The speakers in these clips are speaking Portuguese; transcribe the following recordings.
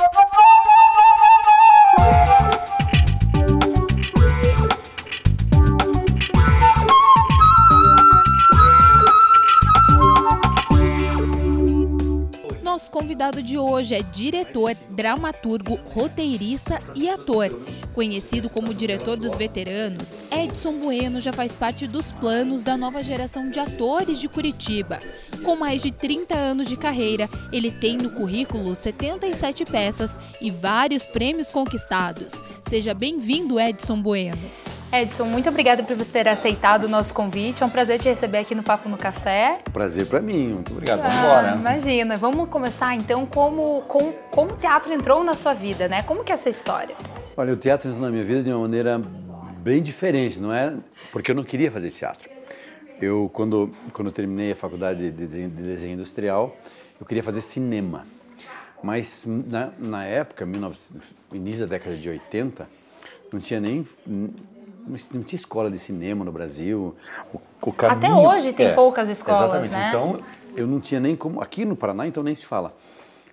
Oh, my God. convidado de hoje é diretor, dramaturgo, roteirista e ator. Conhecido como diretor dos veteranos, Edson Bueno já faz parte dos planos da nova geração de atores de Curitiba. Com mais de 30 anos de carreira, ele tem no currículo 77 peças e vários prêmios conquistados. Seja bem-vindo, Edson Bueno. Edson, muito obrigada por você ter aceitado o nosso convite. É um prazer te receber aqui no Papo no Café. Prazer para mim, muito obrigado. Ah, vamos embora. Imagina, vamos começar então como, com como o teatro entrou na sua vida, né? Como que é essa história? Olha, o teatro entrou na minha vida de uma maneira bem diferente, não é? Porque eu não queria fazer teatro. Eu, quando, quando terminei a faculdade de desenho, de desenho industrial, eu queria fazer cinema. Mas na, na época, 19, início da década de 80, não tinha nem não tinha escola de cinema no Brasil. O, o caminho, Até hoje tem é, poucas escolas, exatamente. né? Então, eu não tinha nem como... Aqui no Paraná, então, nem se fala.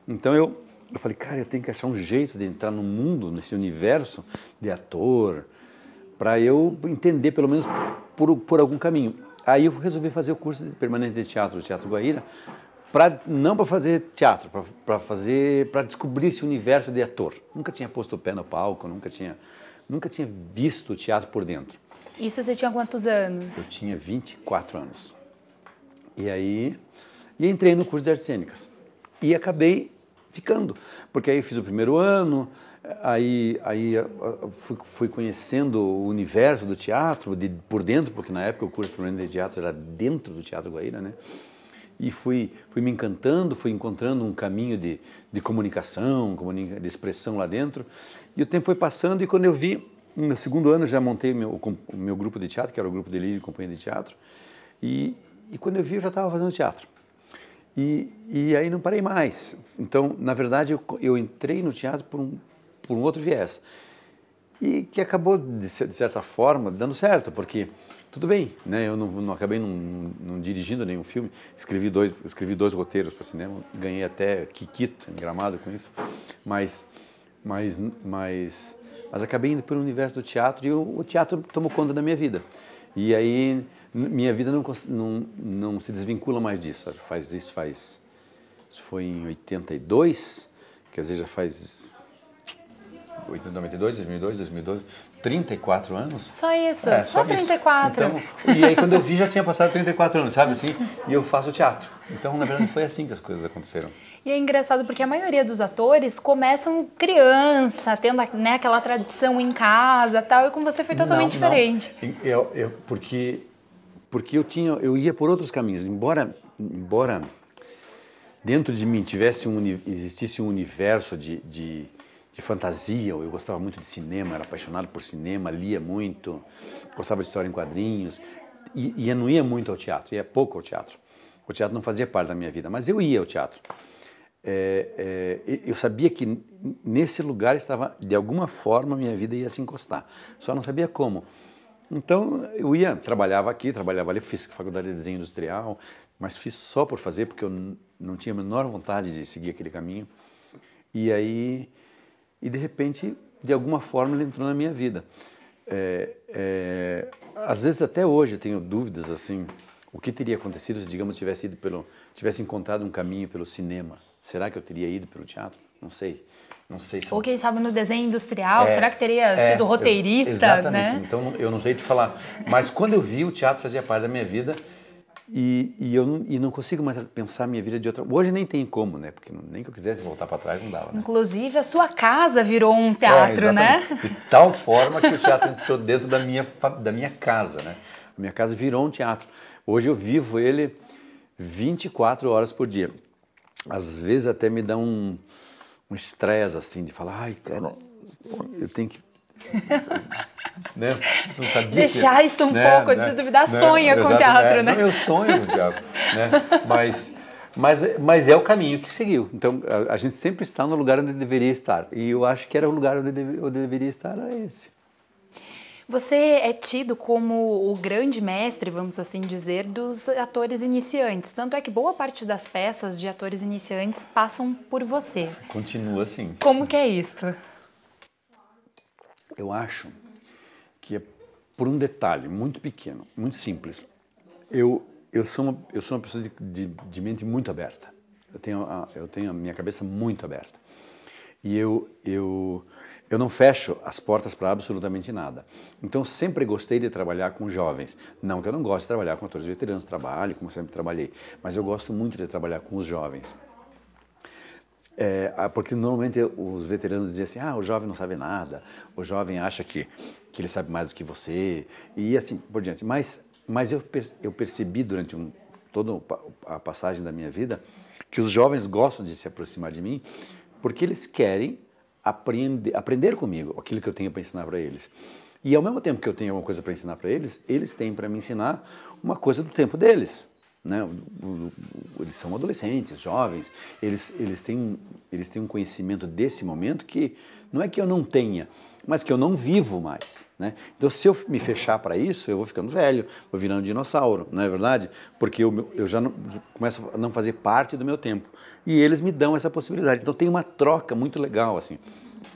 Então, eu, eu falei, cara, eu tenho que achar um jeito de entrar no mundo, nesse universo de ator, para eu entender, pelo menos, por, por algum caminho. Aí eu resolvi fazer o curso de permanente de teatro, do Teatro Guaíra, pra, não para fazer teatro, para fazer, para descobrir esse universo de ator. Nunca tinha posto o pé no palco, nunca tinha Nunca tinha visto o teatro por dentro. Isso você tinha quantos anos? Eu tinha 24 anos. E aí, e entrei no curso de artes cênicas. E acabei ficando, porque aí fiz o primeiro ano, aí, aí eh, fui, fui, conhecendo o universo do teatro de, por dentro, porque na época o curso de teatro era dentro do Teatro Guaíra, né? e fui, fui me encantando, fui encontrando um caminho de, de comunicação, de expressão lá dentro. E o tempo foi passando e quando eu vi, no segundo ano já montei meu, o meu grupo de teatro, que era o grupo de lírio e companhia de teatro, e, e quando eu vi eu já estava fazendo teatro. E, e aí não parei mais. Então, na verdade, eu, eu entrei no teatro por um, por um outro viés e que acabou, de, certa forma, dando certo, porque tudo bem, né? eu não, não acabei não, não, dirigindo nenhum filme, escrevi dois, escrevi dois roteiros para cinema, ganhei até Kikito em Gramado com isso, mas, mas, mas, mas acabei indo para o universo do teatro e o, o teatro tomou conta da minha vida. E aí minha vida não, não, não se desvincula mais disso, faz isso faz, isso foi em 82, quer dizer, já faz 92, 2002, 2012, 34 anos. Só isso, é, só, só 34. Isso. Então, e aí quando eu vi já tinha passado 34 anos, sabe assim? E eu faço teatro. Então, na verdade, foi assim que as coisas aconteceram. E é engraçado porque a maioria dos atores começam criança, tendo né, aquela tradição em casa tal, e com você foi totalmente não, não. diferente. Eu, eu, porque, porque eu, tinha, eu ia por outros caminhos, embora... embora dentro de mim tivesse um, existisse um universo de, de, de fantasia, eu gostava muito de cinema, era apaixonado por cinema, lia muito, gostava de história em quadrinhos, e, e eu não ia muito ao teatro, ia pouco ao teatro. O teatro não fazia parte da minha vida, mas eu ia ao teatro. É, é, eu sabia que nesse lugar estava, de alguma forma, minha vida ia se encostar, só não sabia como. Então eu ia, trabalhava aqui, trabalhava ali, fiz faculdade de desenho industrial, mas fiz só por fazer, porque eu não tinha a menor vontade de seguir aquele caminho. E aí e de repente, de alguma forma, ele entrou na minha vida. É, é, às vezes até hoje eu tenho dúvidas assim, o que teria acontecido se, digamos, tivesse ido pelo, tivesse encontrado um caminho pelo cinema? Será que eu teria ido pelo teatro? Não sei. Não sei se... Ou quem sabe no desenho industrial, é, será que teria é, sido roteirista? Ex exatamente, né? então eu não sei te falar. Mas quando eu vi, o teatro fazia parte da minha vida e, e, eu e não consigo mais pensar minha vida de outra. Hoje nem tem como, né? Porque nem que eu quisesse voltar para trás não dava. Né? Inclusive a sua casa virou um teatro, é, né? De tal forma que o teatro entrou dentro da minha da minha casa, né? A minha casa virou um teatro. Hoje eu vivo ele 24 horas por dia. Às vezes até me dá um um estresse assim de falar, ai, cara, eu tenho que né? Não sabia Deixar que, isso um né? pouco, né? de duvidar, né? sonha com o teatro, é, né? Não, eu sonho com teatro, né? Mas, mas, mas é o caminho que seguiu. Então, a, a, gente sempre está no lugar onde deveria estar. E eu acho que era o lugar onde, deve, onde deveria estar, era esse. Você é tido como o grande mestre, vamos assim dizer, dos atores iniciantes. Tanto é que boa parte das peças de atores iniciantes passam por você. Continua assim. Como que é isso? Eu acho que é por um detalhe muito pequeno, muito simples. Eu, eu, sou, uma, eu sou uma pessoa de, de, de mente muito aberta. Eu tenho, a, eu tenho a minha cabeça muito aberta. E eu, eu, eu não fecho as portas para absolutamente nada. Então, sempre gostei de trabalhar com jovens. Não que eu não goste de trabalhar com atores veteranos, trabalho, como sempre trabalhei, mas eu gosto muito de trabalhar com os jovens. É, ah, porque normalmente os veteranos dizem assim: ah, o jovem não sabe nada, o jovem acha que, que ele sabe mais do que você, e assim por diante. Mas, mas eu, eu percebi durante um, toda a passagem da minha vida que os jovens gostam de se aproximar de mim porque eles querem aprender, aprender comigo aquilo que eu tenho para ensinar para eles. E ao mesmo tempo que eu tenho alguma coisa para ensinar para eles, eles têm para me ensinar uma coisa do tempo deles. Né? eles são adolescentes, jovens, eles, eles, têm, eles têm um conhecimento desse momento que não é que eu não tenha, mas que eu não vivo mais. Né? Então, se eu me fechar para isso, eu vou ficando velho, vou virando dinossauro, não é verdade? Porque eu, eu já não, começo a não fazer parte do meu tempo. E eles me dão essa possibilidade. Então, tem uma troca muito legal. assim.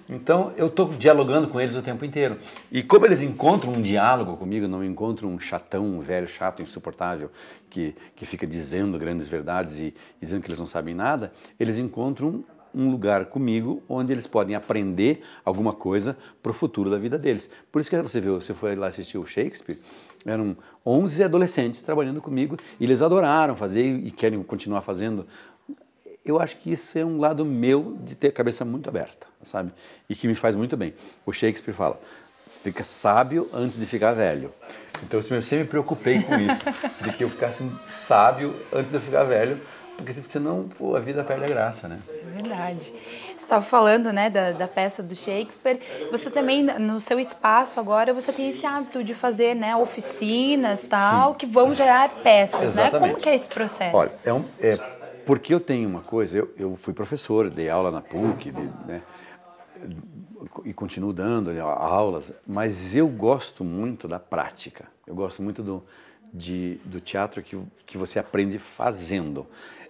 Então eu estou dialogando com eles o tempo inteiro. E como eles encontram um diálogo comigo, não encontram um chatão, um velho chato, insuportável, que, que fica dizendo grandes verdades e dizendo que eles não sabem nada, eles encontram um lugar comigo onde eles podem aprender alguma coisa para o futuro da vida deles. Por isso que você viu, você foi lá assistir o Shakespeare, eram 11 adolescentes trabalhando comigo e eles adoraram fazer e querem continuar fazendo eu acho que isso é um lado meu de ter a cabeça muito aberta, sabe? E que me faz muito bem. O Shakespeare fala: fica sábio antes de ficar velho. Então eu sempre me preocupei com isso, de que eu ficasse sábio antes de eu ficar velho, porque senão pô, a vida perde a graça, né? É verdade. Você estava falando né, da, da, peça do Shakespeare. Você também, no seu espaço agora, você tem esse hábito de fazer né, oficinas tal, Sim. que vão gerar peças, Exatamente. né? Como que é esse processo? Olha, é um, é porque eu tenho uma coisa, eu, eu fui professor, dei aula na PUC, de, né, e continuo dando aulas, mas eu gosto muito da prática. Eu gosto muito do, de, do teatro que, que você aprende fazendo.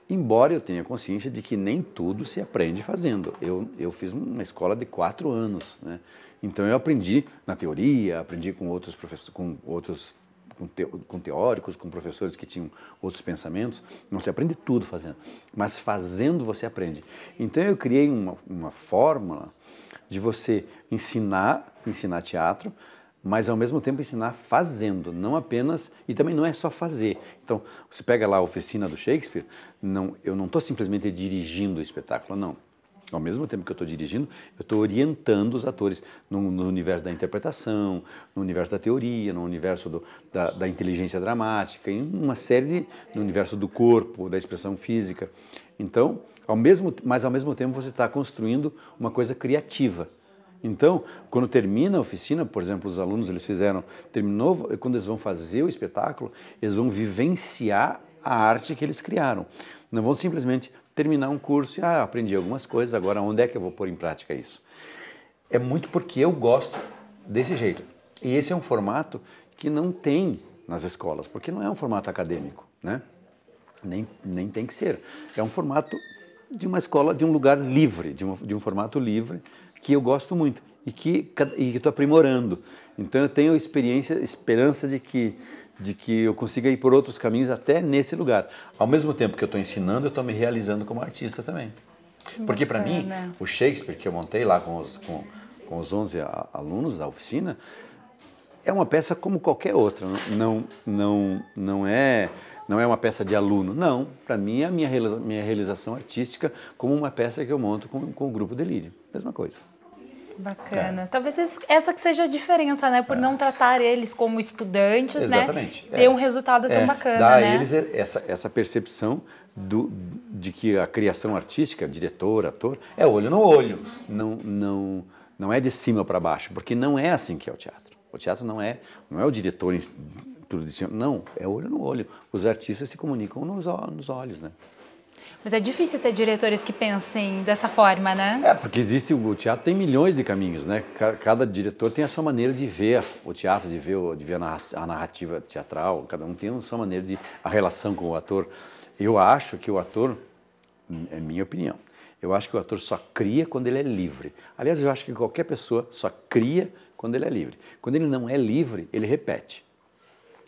Embora eu tenha consciência de que nem tudo se aprende fazendo. Eu, eu fiz uma escola de quatro anos, né? Então eu aprendi na teoria, aprendi com outros professores, com outros com, te, com teóricos, com professores que tinham outros pensamentos. Não se aprende tudo fazendo, mas fazendo você aprende. Então eu criei uma, uma fórmula de você ensinar, ensinar teatro, mas ao mesmo tempo ensinar fazendo, não apenas e também não é só fazer. Então, você pega lá a oficina do Shakespeare, não, eu não estou simplesmente dirigindo o espetáculo, não. Ao mesmo tempo que eu estou dirigindo, eu estou orientando os atores no, no, universo da interpretação, no universo da teoria, no universo do, da, da, inteligência dramática, em uma série de, no universo do corpo, da expressão física. Então, ao mesmo, mas ao mesmo tempo você está construindo uma coisa criativa. Então, quando termina a oficina, por exemplo, os alunos eles fizeram, terminou, quando eles vão fazer o espetáculo, eles vão vivenciar a arte que eles criaram. Não vão simplesmente terminar um curso e ah, aprendi algumas coisas, agora onde é que eu vou pôr em prática isso? É muito porque eu gosto desse jeito. E esse é um formato que não tem nas escolas, porque não é um formato acadêmico, né? Nem, nem tem que ser. É um formato de uma escola, de um lugar livre, de, um de um formato livre, que eu gosto muito e que estou aprimorando. Então eu tenho experiência, esperança de que de que eu consiga ir por outros caminhos até nesse lugar. Ao mesmo tempo que eu estou ensinando, eu estou me realizando como artista também. Que Porque para mim, o Shakespeare que eu montei lá com os, com, com os 11 alunos da oficina, é uma peça como qualquer outra. Não, não, não é não é uma peça de aluno, não. Para mim é a minha, minha realização artística como uma peça que eu monto com, com o grupo Delírio. Mesma coisa. Bacana. É. Talvez essa que seja a diferença, né? Por é. não tratar eles como estudantes, né? Exatamente. né? ter é. um resultado tão é. bacana, Dá né? a eles essa, essa percepção do, de que a criação artística, diretor, ator, é olho no olho. Não, não, não é de cima para baixo, porque não é assim que é o teatro. O teatro não é, não é o diretor tudo de cima. Não, é olho no olho. Os artistas se comunicam nos, nos olhos, né? Mas é difícil ter diretores que pensem dessa forma, né? É, porque existe o teatro tem milhões de caminhos, né? Cada diretor tem a sua maneira de ver o teatro, de ver, de ver a narrativa teatral, cada um tem a sua maneira de a relação com o ator. Eu acho que o ator, é minha opinião, eu acho que o ator só cria quando ele é livre. Aliás, eu acho que qualquer pessoa só cria quando ele é livre. Quando ele não é livre, ele repete.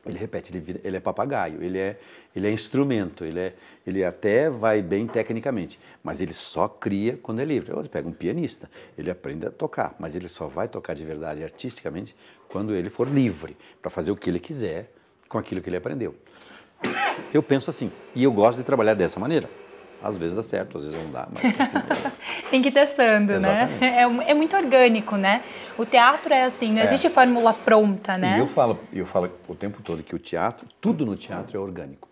Ele repete, ele, vira, ele é papagaio, ele é, ele é instrumento, ele, é, ele até vai bem tecnicamente, mas ele só cria quando é livre. Você pega um pianista, ele aprende a tocar, mas ele só vai tocar de verdade artisticamente quando ele for livre, para fazer o que ele quiser com aquilo que ele aprendeu. Eu penso assim, e eu gosto de trabalhar dessa maneira. Às vezes dá certo, às vezes não dá, mas tem que ir testando, né? É, é, muito orgânico, né? O teatro é assim, não é. existe fórmula pronta, né? E eu falo, eu falo o tempo todo que o teatro, tudo no teatro é orgânico.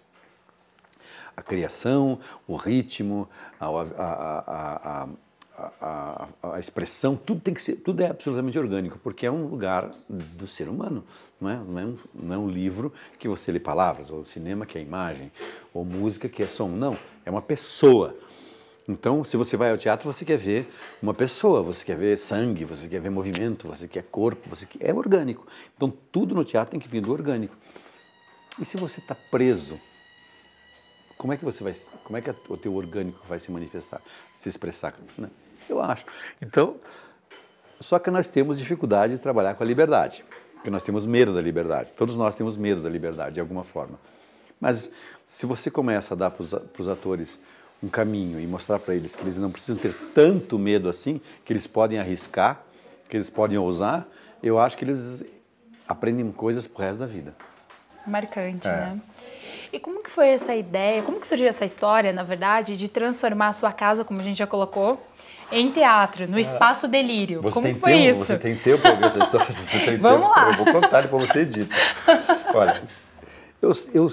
A criação, o ritmo, a, a, a, a expressão, tudo tem que ser, tudo é absolutamente orgânico, porque é um lugar do ser humano. Não é, não, é um, não é um livro que você lê palavras, ou cinema que é imagem, ou música que é som. Não é uma pessoa. Então, se você vai ao teatro, você quer ver uma pessoa, você quer ver sangue, você quer ver movimento, você quer corpo, você quer... é orgânico. Então, tudo no teatro tem que vir do orgânico. E se você está preso, como é que você vai, como é que o teu orgânico vai se manifestar, se expressar? Né? Eu acho. Então, só que nós temos dificuldade de trabalhar com a liberdade, porque nós temos medo da liberdade. Todos nós temos medo da liberdade de alguma forma. Mas se você começa a dar para os atores um caminho e mostrar para eles que eles não precisam ter tanto medo assim, que eles podem arriscar, que eles podem ousar, eu acho que eles aprendem coisas para o resto da vida. Marcante, é. né? E como que foi essa ideia, como que surgiu essa história, na verdade, de transformar a sua casa, como a gente já colocou, em teatro, no é. Espaço Delírio? Você como foi tempo, isso? Você tem tempo para ouvir essa história? Você tem Vamos tempo? lá! Eu vou contar para você edita. Olha, eu, eu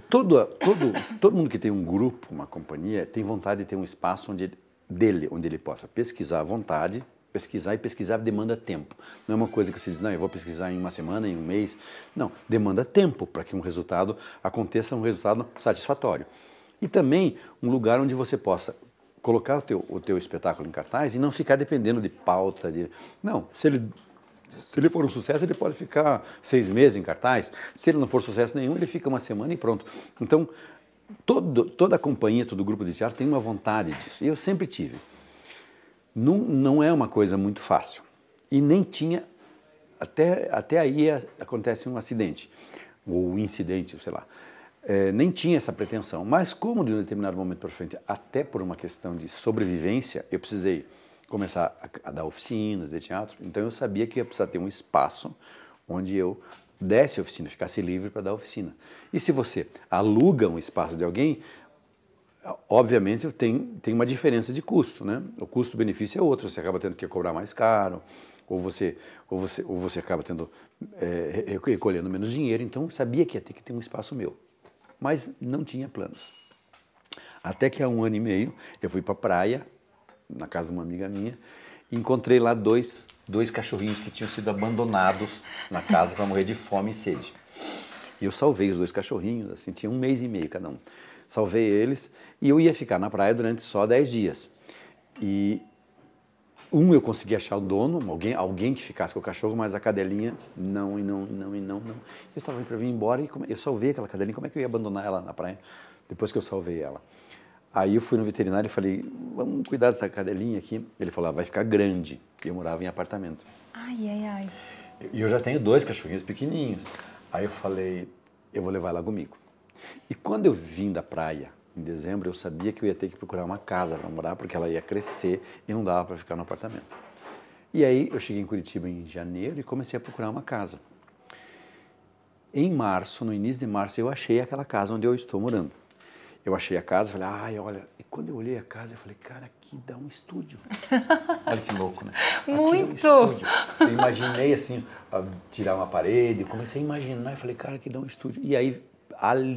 todo, todo, todo mundo que tem um grupo, uma companhia, tem vontade de ter um espaço onde dele, onde ele possa pesquisar à vontade, pesquisar e pesquisar demanda tempo. Não é uma coisa que você diz, não, eu vou pesquisar em uma semana, em um mês. Não, demanda tempo para que um resultado aconteça um resultado satisfatório. E também um lugar onde você possa colocar o teu, o teu espetáculo em cartaz e não ficar dependendo de pauta. De... Não, se ele se ele for um sucesso, ele pode ficar seis meses em cartaz. Se ele não for sucesso nenhum, ele fica uma semana e pronto. Então, todo, toda a companhia, todo o grupo de teatro tem uma vontade disso. E eu sempre tive. Não, não é uma coisa muito fácil. E nem tinha. Até, até aí é, acontece um acidente, ou incidente, sei lá. É, nem tinha essa pretensão. Mas, como de um determinado momento para frente, até por uma questão de sobrevivência, eu precisei começar a, a dar oficinas de teatro. Então eu sabia que ia precisar ter um espaço onde eu desse oficina, ficasse livre para dar oficina. E se você aluga um espaço de alguém, obviamente tem, tem uma diferença de custo, né? O custo-benefício é outro, você acaba tendo que cobrar mais caro, ou você, ou você, ou você acaba tendo, é, recolhendo menos dinheiro, então eu sabia que ia ter que ter um espaço meu, mas não tinha planos. Até que há um ano e meio eu fui para a praia na casa de uma amiga minha. Encontrei lá dois, dois cachorrinhos que tinham sido abandonados na casa para morrer de fome e sede. E eu salvei os dois cachorrinhos, assim, tinha um mês e meio cada um. Salvei eles e eu ia ficar na praia durante só 10 dias. E um eu consegui achar o dono, alguém, alguém que ficasse com o cachorro, mas a cadelinha não e não e não e não, não. Eu estava indo para vir embora e como, eu salvei aquela cadelinha, como é que eu ia abandonar ela na praia depois que eu salvei ela? Aí eu fui no veterinário e falei, vamos cuidar dessa cadelinha aqui. Ele falou, ah, vai ficar grande. E eu morava em apartamento. Ai, ai, ai. E eu já tenho dois cachorrinhos pequenininhos. Aí eu falei, eu vou levar ela comigo. E quando eu vim da praia, em dezembro, eu sabia que eu ia ter que procurar uma casa para morar, porque ela ia crescer e não dava para ficar no apartamento. E aí eu cheguei em Curitiba em janeiro e comecei a procurar uma casa. Em março, no início de março, eu achei aquela casa onde eu estou morando eu achei a casa, falei, ai, olha. E quando eu olhei a casa, eu falei, cara, aqui dá um estúdio. olha que louco, né? Aqui Muito! É um eu imaginei assim, tirar uma parede, comecei a imaginar e falei, cara, aqui dá um estúdio. E aí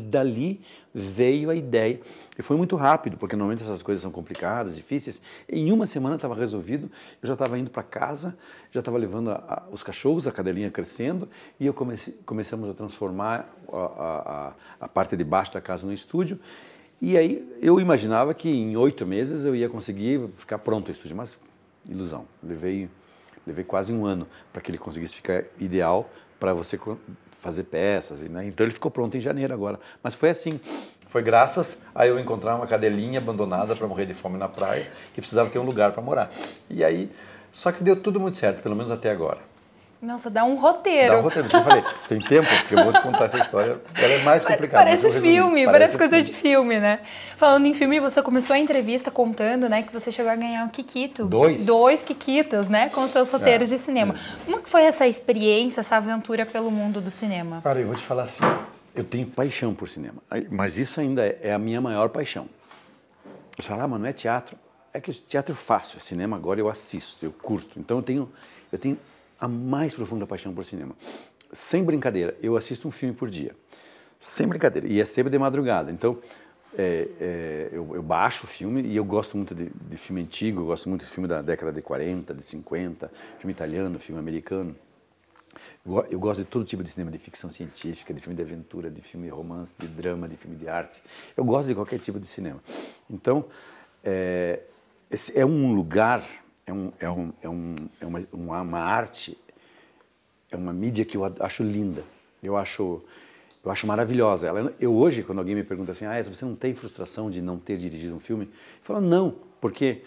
dali veio a ideia. E foi muito rápido, porque normalmente essas coisas são complicadas, difíceis. Em uma semana estava resolvido, eu já estava indo para casa, já estava levando a, a, os cachorros, a cadelinha crescendo, e eu comecei, começamos a transformar a, a parte de baixo da casa no estúdio. E aí eu imaginava que em oito meses eu ia conseguir ficar pronto o estúdio, mas ilusão. Levei, levei quase um ano para que ele conseguisse ficar ideal para você fazer peças. Né? Então ele ficou pronto em janeiro agora. Mas foi assim. Foi graças a eu encontrar uma cadelinha abandonada para morrer de fome na praia, que precisava ter um lugar para morar. E aí, só que deu tudo muito certo, pelo menos até agora. Nossa, dá um roteiro. Dá um roteiro. Eu falei, tem tempo? Porque eu vou te contar essa história. Ela é mais complicada. Parece filme, parece, parece coisa filme. de filme, né? Falando em filme, você começou a entrevista contando, né, que você chegou a ganhar um Kikito. Dois. Dois Kikitos, né, com seus é. roteiros é. de cinema. É. Como que foi essa experiência, essa aventura pelo mundo do cinema? Cara, eu vou te falar assim, eu tenho paixão por cinema, mas isso ainda é, é a minha maior paixão. Você fala, ah, mas não é teatro. É que teatro eu é faço, cinema agora eu assisto, eu curto. Então eu tenho, eu tenho a mais profunda paixão por cinema. Sem brincadeira, eu assisto um filme por dia. Sem brincadeira. E é sempre de madrugada. Então, é, é, eu, eu, baixo o filme e eu gosto muito de, de, filme antigo, eu gosto muito de filme da década de 40, de 50, filme italiano, filme americano. Eu, gosto de todo tipo de cinema, de ficção científica, de filme de aventura, de filme de romance, de drama, de filme de arte. Eu gosto de qualquer tipo de cinema. Então, é, é um lugar é, um, é, um, é, um, é uma, uma, uma arte, é uma mídia que eu acho linda. Eu acho, eu acho maravilhosa. Ela, eu hoje, quando alguém me pergunta assim, ah, você não tem frustração de não ter dirigido um filme? Eu falo, não, porque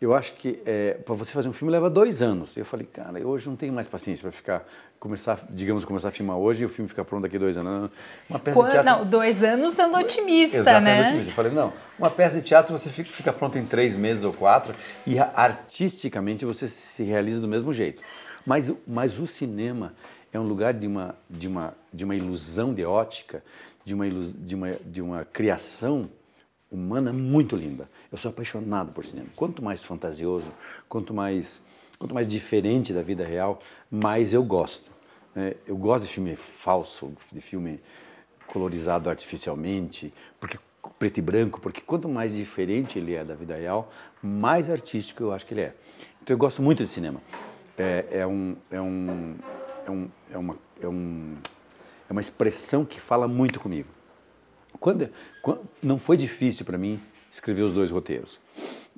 eu acho que é, eh, para você fazer um filme leva dois anos. Eu falei, cara, eu hoje não tenho mais paciência para ficar começar, digamos, começar a filmar hoje e o filme ficar pronto daqui a dois anos. Uma peça Quando, de teatro... Não, dois anos sendo otimista, Exatamente, é né? Otimista. Eu falei, não, uma peça de teatro você fica, fica pronta em três meses ou quatro e artisticamente você se realiza do mesmo jeito. Mas, mas o cinema é um lugar de uma, de uma, de uma ilusão de ótica, de uma, ilus, de, uma, de uma criação humana muito linda. Eu sou apaixonado por cinema. Quanto mais fantasioso, quanto mais quanto mais diferente da vida real, mais eu gosto. Né? Eu gosto de filme falso, de filme colorizado artificialmente, porque preto e branco, porque quanto mais diferente ele é da vida real, mais artístico eu acho que ele é. Então eu gosto muito de cinema. É, é, um, é, um, é, um, é, uma, é, um, é uma expressão que fala muito comigo. Quando, quando não foi difícil para mim escrever os dois roteiros.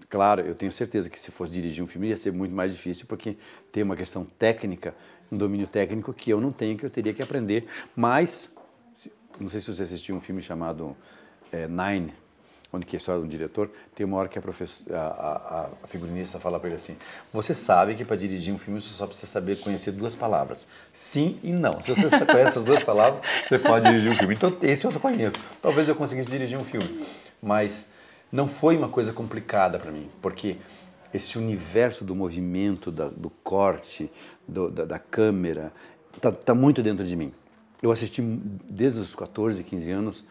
Claro, eu tenho certeza que se fosse dirigir um filme ia ser muito mais difícil, porque tem uma questão técnica, um domínio técnico que eu não tenho, que eu teria que aprender. Mas, não sei se você assistiu um filme chamado é, Nine, onde que é a história de um diretor, tem uma hora que a, a, a figurinista fala para ele assim, você sabe que para dirigir um filme você só precisa saber conhecer duas palavras, sim e não. Se você conhece essas duas palavras, você pode dirigir um filme. Então, esse eu só conheço. Talvez eu conseguisse dirigir um filme, mas não foi uma coisa complicada para mim, porque esse universo do movimento, da, do corte, do, da, da, câmera, está tá, muito dentro de mim. Eu assisti desde os 14, 15 anos,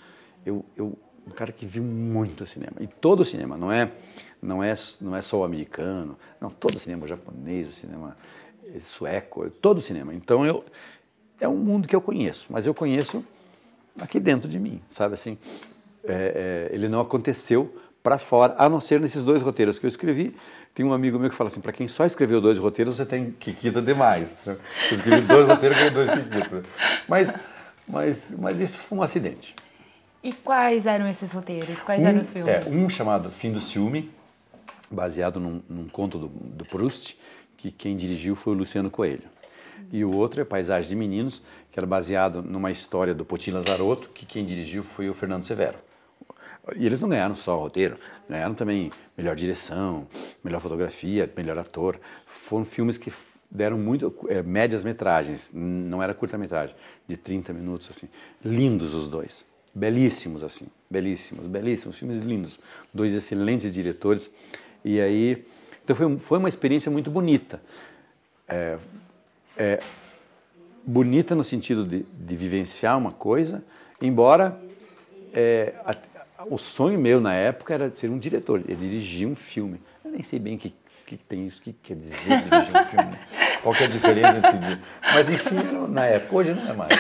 eu, eu um cara que viu muito cinema e todo o cinema, não é, não é, não é só o americano, não todo o cinema o japonês, o cinema eh, sueco, todo o cinema. Então eu é um mundo que eu conheço, mas eu conheço aqui dentro de mim, sabe assim, é, é, ele não aconteceu para fora, a não ser nesses dois roteiros que eu escrevi. Tem um amigo meu que fala assim: para quem só escreveu dois roteiros, você tem Kikita demais. Eu escrevi dois roteiros, ganhei dois Kikita. Mas, mas, mas isso foi um acidente. E quais eram esses roteiros? Quais um, eram os filmes? É, um chamado Fim do Ciúme, baseado num, num conto do, do Proust, que quem dirigiu foi o Luciano Coelho e o outro é Paisagem de Meninos, que era baseado numa história do Potin Lazarotto, que quem dirigiu foi o Fernando Severo. E eles não ganharam só o roteiro, ganharam também melhor direção, melhor fotografia, melhor ator. Foram filmes que deram muito é, médias metragens, não era curta-metragem, de 30 minutos assim. Lindos os dois, belíssimos assim, belíssimos, belíssimos, filmes lindos, dois excelentes diretores. E aí, então foi, foi uma experiência muito bonita. É, é, bonita no sentido de, de vivenciar uma coisa, embora é, o sonho meu na época era ser um diretor, é dirigir um filme. Eu nem sei bem o que, que, tem isso, o que quer dizer dirigir um filme, né? qual é a diferença entre dia? Mas enfim, na época, hoje não é mais.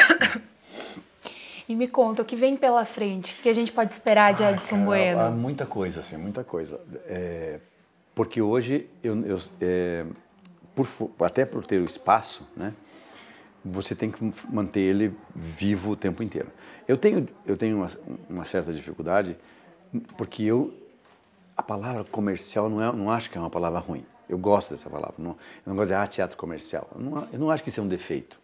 E me conta, o que vem pela frente? O que a gente pode esperar de Edson Bueno? Há muita coisa, assim, muita coisa. É, porque hoje, eu, eu é, por, até por ter o espaço, né? você tem que manter ele vivo o tempo inteiro. Eu tenho, eu tenho uma, uma certa dificuldade porque eu a palavra comercial não é, não acho que é uma palavra ruim. Eu gosto dessa palavra. Não, eu não gosto de ah, teatro comercial. Eu não, eu não acho que isso é um defeito.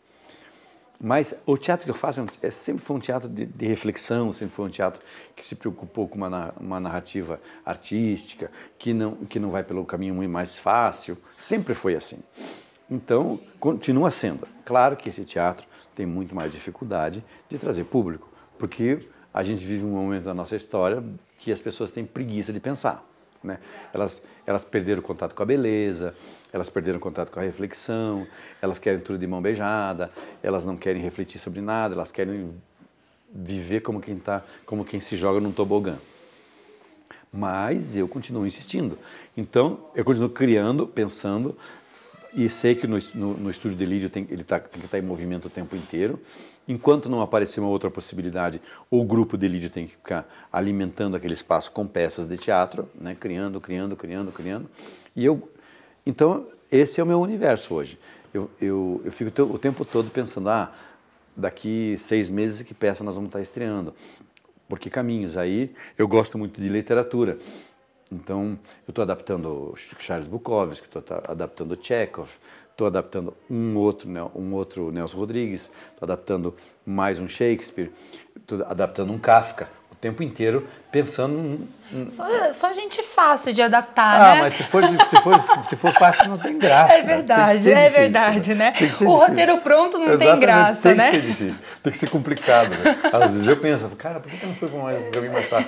Mas o teatro que eu faço é, é sempre foi um teatro de, de, reflexão, sempre foi um teatro que se preocupou com uma, uma narrativa artística, que não, que não vai pelo caminho mais fácil. Sempre foi assim. Então, continua sendo. Claro que esse teatro tem muito mais dificuldade de trazer público, porque a gente vive um momento da nossa história que as pessoas têm preguiça de pensar. Né? Elas, elas perderam contato com a beleza, elas perderam contato com a reflexão, elas querem tudo de mão beijada, elas não querem refletir sobre nada, elas querem viver como quem, tá, como quem se joga num tobogã. Mas eu continuo insistindo. Então, eu continuo criando, pensando, e sei que no, no, no estúdio Delírio tem, ele tá, tem que estar tá em movimento o tempo inteiro. Enquanto não aparecer uma outra possibilidade, o grupo Delírio tem que ficar alimentando aquele espaço com peças de teatro, né? criando, criando, criando, criando. E eu, então, esse é o meu universo hoje. Eu, eu, eu fico o tempo todo pensando, ah, daqui seis meses que peça nós vamos estar tá estreando. Porque caminhos aí, eu gosto muito de literatura. Então, eu estou adaptando Charles Bukowski, estou adaptando Chekhov, estou adaptando um outro, um outro Nelson Rodrigues, estou adaptando mais um Shakespeare, estou adaptando um Kafka o tempo inteiro pensando... Só, só gente fácil de adaptar, ah, né? mas se for, se, for, se for fácil não tem graça. É verdade, é difícil, verdade, né? né? O roteiro pronto não Exatamente, tem graça, tem né? tem que ser né? difícil, tem que ser complicado. Né? Às vezes eu penso, cara, por que eu não fui com mais, um caminho mais fácil?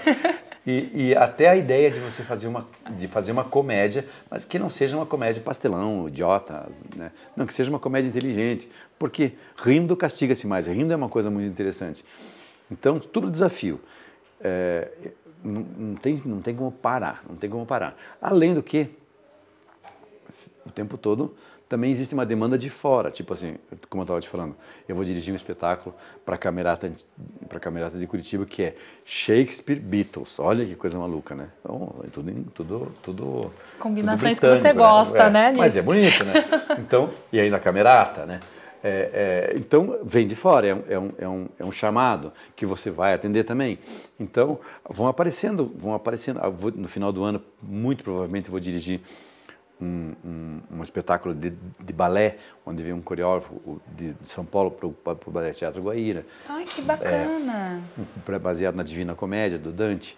E, e, até a ideia de você fazer uma, de fazer uma comédia, mas que não seja uma comédia pastelão, idiota, né? não, que seja uma comédia inteligente, porque rindo castiga-se mais, rindo é uma coisa muito interessante. Então, tudo desafio. É, não, não, tem, não tem como parar, não tem como parar. Além do que, o tempo todo, também existe uma demanda de fora, tipo assim, como eu estava te falando, eu vou dirigir um espetáculo para a Camerata, pra Camerata de Curitiba que é Shakespeare Beatles. Olha que coisa maluca, né? Então, é tudo, tudo, tudo. Combinações tudo que você né? gosta, né? É, né? Mas é bonito, né? Então, e ainda a Camerata, né? É, é, então, vem de fora, é, é um, é, um, é, um, chamado que você vai atender também. Então, vão aparecendo, vão aparecendo. Ah, no final do ano, muito provavelmente, vou dirigir um, um, um espetáculo de, de, balé, onde veio um coreógrafo de, São Paulo para o Balé Teatro Guaíra. Ai, que bacana! É, baseado na Divina Comédia, do Dante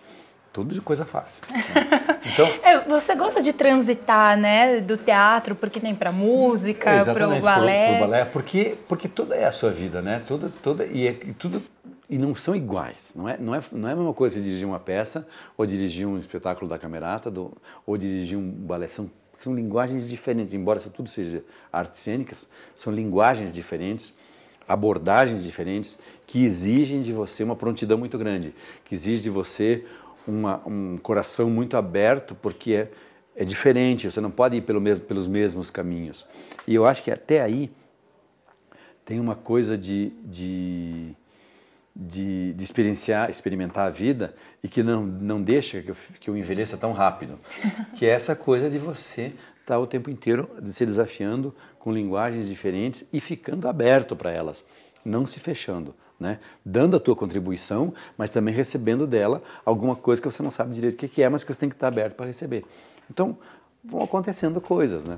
tudo de coisa fácil. Então, é, você gosta de transitar, né, do teatro, porque tem para música, para o balé. Pro, pro balé, porque porque toda é a sua vida, né? Toda toda e, é, e, tudo e não são iguais, não é não é não é a mesma coisa você dirigir uma peça ou dirigir um espetáculo da camerata do, ou dirigir um balé são são linguagens diferentes, embora isso tudo seja artes cênicas, são linguagens diferentes abordagens diferentes que exigem de você uma prontidão muito grande, que exige de você uma, um coração muito aberto, porque é, é diferente, você não pode ir pelo mesmo, pelos mesmos caminhos. E eu acho que até aí tem uma coisa de, de, de, de experienciar, experimentar a vida e que não, não deixa que eu, que eu envelheça tão rápido, que é essa coisa de você estar tá o tempo inteiro se desafiando com linguagens diferentes e ficando aberto para elas, não se fechando né? Dando a tua contribuição, mas também recebendo dela alguma coisa que você não sabe direito o que é, mas que você tem que estar aberto para receber. Então, vão acontecendo coisas, né?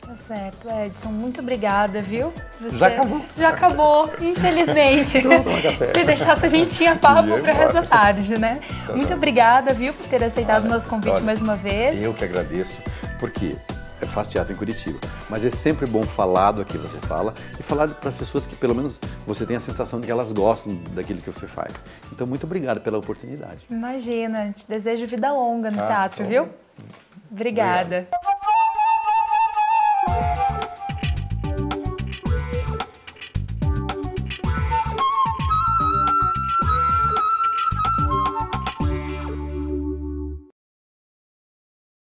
Tá certo, Edson. Muito obrigada, viu? Você... Já acabou. Já acabou, infelizmente. Então, Se deixasse, a gente tinha papo para essa tarde, né? Tá muito obrigada, viu, por ter aceitado o nosso convite olha, mais uma vez. Eu que agradeço, porque é faceado em Curitiba. Mas é sempre bom falar do que você fala e falar para as pessoas que pelo menos você tem a sensação de que elas gostam daquilo que você faz. Então, muito obrigado pela oportunidade. Imagina, te desejo vida longa no ah, teatro, bom. viu? Obrigada. Obrigado.